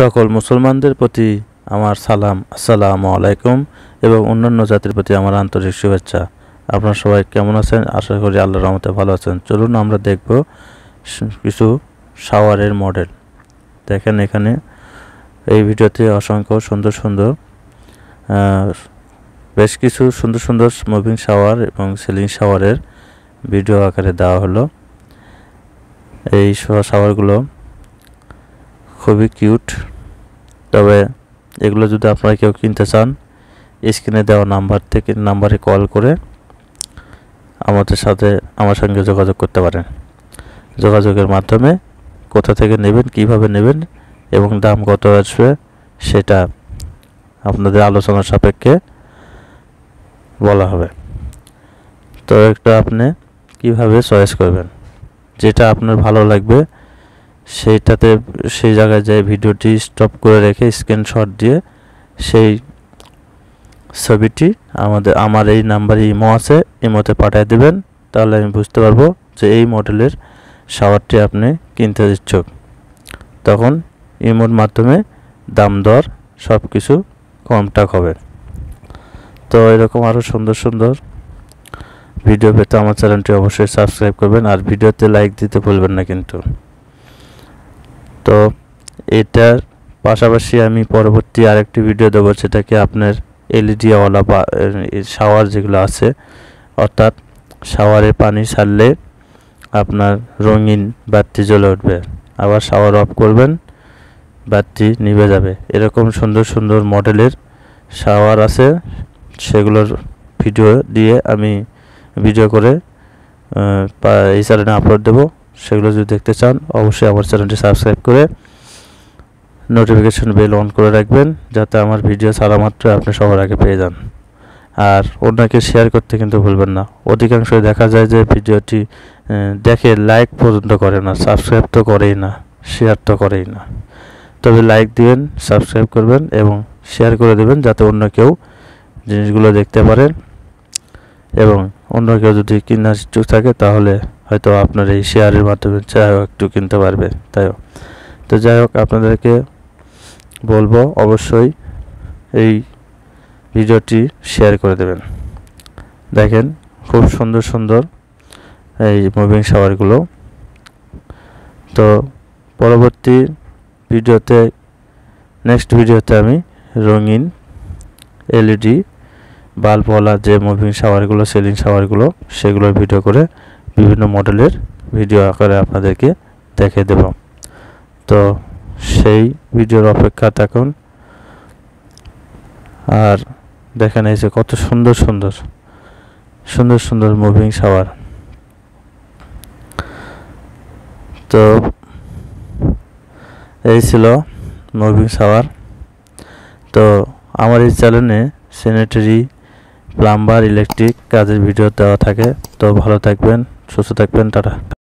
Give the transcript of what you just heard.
সকল মুসলমানদের প্রতি আমার সালাম আসসালামু আলাইকুম এবং অন্যান্য জাতির প্রতি আমার আন্তরিক শুভেচ্ছা আপনারা সবাই কেমন আছেন আশা করি আল্লাহর রহমতে ভালো আছেন চলুন আমরা দেখব কিছু শাওয়ারের মডেল দেখেন এখানে এই ভিডিওতে অসংখ্য সুন্দর সুন্দর বেশ কিছু সুন্দর সুন্দর মুভিং শাওয়ার এবং সিলিং শাওয়ারের ভিডিও আকারে দেওয়া হলো এই শাওয়ারগুলো খুবই কিউট তবে এগুলো যদি আপনারা কেউ কিনতে চান স্ক্রিনে দেওয়া নাম্বার থেকে নাম্বারে কল করে আমাদের সাথে আমার সঙ্গে যোগাযোগ করতে পারেন যোগাযোগের মাধ্যমে কোথা থেকে নেবেন কিভাবে নেবেন এবং দাম কত আসবে সেটা আপনাদের আলোচনার সাপেক্ষে বলা হবে তো একটা আপনি কিভাবে চয়েস করবেন যেটা আপনার ভালো লাগবে সেইটাতে সেই জায়গায় যায় ভিডিওটি স্টপ করে রেখে স্ক্রিনশট দিয়ে সেই ছবিটি আমাদের আমার এই নাম্বারে ইমো আছে ইমোতে পাঠিয়ে দেবেন তাহলে আমি বুঝতে পারবো যে এই মডেলের শাওয়ারটি আপনি কিনতে ইচ্ছুক তখন ইমোর মাধ্যমে দাম দর সব কিছু কমটাক হবে তো এরকম আরও সুন্দর সুন্দর ভিডিও পেতে আমার চ্যানেলটি অবশ্যই সাবস্ক্রাইব করবেন আর ভিডিওতে লাইক দিতে ভুলবেন না কিন্তু তো এটার পাশাপাশি আমি পরবর্তী আরেকটি ভিডিও দেবো সেটাকে আপনার এলইডিওয়ালা বা শাওয়ার যেগুলো আছে অর্থাৎ শাওয়ারে পানি ছাড়লে আপনার রঙিন বাতি জ্বলে উঠবে আবার শাওয়ার অফ করবেন বাতি নিভে যাবে এরকম সুন্দর সুন্দর মডেলের শাওয়ার আছে সেগুলোর ভিডিও দিয়ে আমি ভিডিও করে এই চ্যানেলে আপলোড দেবো সেগুলো যদি দেখতে চান অবশ্যই আমার চ্যানেলটি সাবস্ক্রাইব করে নোটিফিকেশন বেল অন করে রাখবেন যাতে আমার ভিডিও ছাড়া মাত্র আপনি সবার আগে পেয়ে যান আর অন্যকে শেয়ার করতে কিন্তু ভুলবেন না অধিকাংশই দেখা যায় যে ভিডিওটি দেখে লাইক পর্যন্ত করে না সাবস্ক্রাইব তো করেই না শেয়ার তো করেই না তবে লাইক দিবেন সাবস্ক্রাইব করবেন এবং শেয়ার করে দেবেন যাতে অন্য কেউ জিনিসগুলো দেখতে পারেন এবং অন্য কেউ যদি কেনার ইচ্ছুক থাকে তাহলে হয়তো আপনার এই শেয়ারের মাধ্যমে যাই হোক একটু কিনতে পারবে হোক তো যাই হোক আপনাদেরকে বলবো অবশ্যই এই ভিডিওটি শেয়ার করে দেবেন দেখেন খুব সুন্দর সুন্দর এই মুভিং শাওয়ারগুলো তো পরবর্তী ভিডিওতে নেক্সট ভিডিওতে আমি রঙিন এলইডি বাল্বওয়ালা যে মুভিং শাওয়ারগুলো সেলিং শাওয়ারগুলো সেগুলো ভিডিও করে বিভিন্ন মডেলের ভিডিও আকারে আপনাদেরকে দেখে দেব তো সেই ভিডিওর অপেক্ষা থাকুন আর দেখেন এই কত সুন্দর সুন্দর সুন্দর সুন্দর মুভিং শাওয়ার তো এই ছিল মুভিং শাওয়ার তো আমার এই চ্যানেলে স্যানিটারি প্লাম্বার ইলেকট্রিক কাজের ভিডিও দেওয়া থাকে তো ভালো থাকবেন সুস্থ থাকবেন তারা